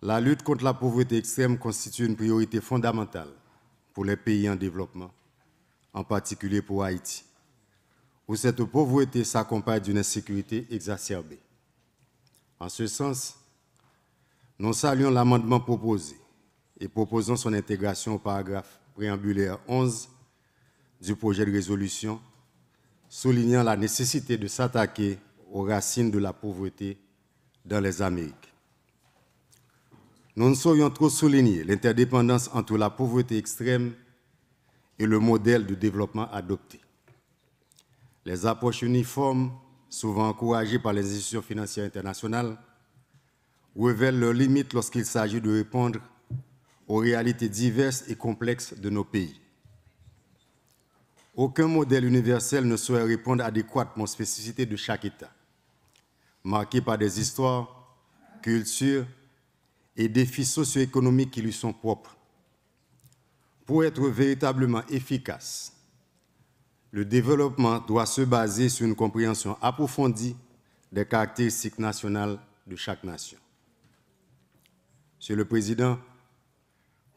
La lutte contre la pauvreté extrême constitue une priorité fondamentale pour les pays en développement, en particulier pour Haïti, où cette pauvreté s'accompagne d'une insécurité exacerbée. En ce sens, nous saluons l'amendement proposé et proposons son intégration au paragraphe préambulaire 11 du projet de résolution, soulignant la nécessité de s'attaquer aux racines de la pauvreté dans les Amériques. Nous ne saurions trop souligner l'interdépendance entre la pauvreté extrême et le modèle de développement adopté. Les approches uniformes, souvent encouragées par les institutions financières internationales, révèlent leurs limites lorsqu'il s'agit de répondre aux réalités diverses et complexes de nos pays. Aucun modèle universel ne saurait répondre adéquatement aux spécificités de chaque État, marqué par des histoires, cultures et défis socio-économiques qui lui sont propres. Pour être véritablement efficace, le développement doit se baser sur une compréhension approfondie des caractéristiques nationales de chaque nation. Monsieur le Président,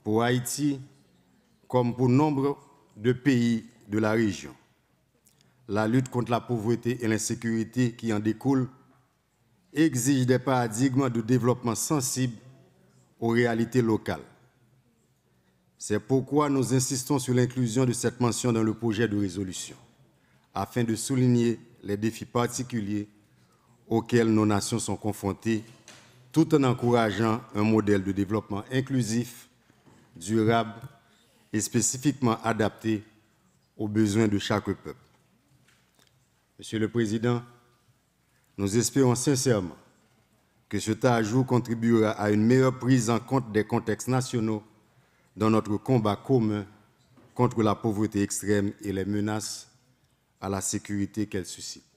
pour Haïti, comme pour nombre de pays de la région, la lutte contre la pauvreté et l'insécurité qui en découlent exige des paradigmes de développement sensibles aux réalités locales. C'est pourquoi nous insistons sur l'inclusion de cette mention dans le projet de résolution, afin de souligner les défis particuliers auxquels nos nations sont confrontées, tout en encourageant un modèle de développement inclusif, durable et spécifiquement adapté aux besoins de chaque peuple. Monsieur le Président, nous espérons sincèrement que cet ajout contribuera à une meilleure prise en compte des contextes nationaux dans notre combat commun contre la pauvreté extrême et les menaces à la sécurité qu'elle suscite.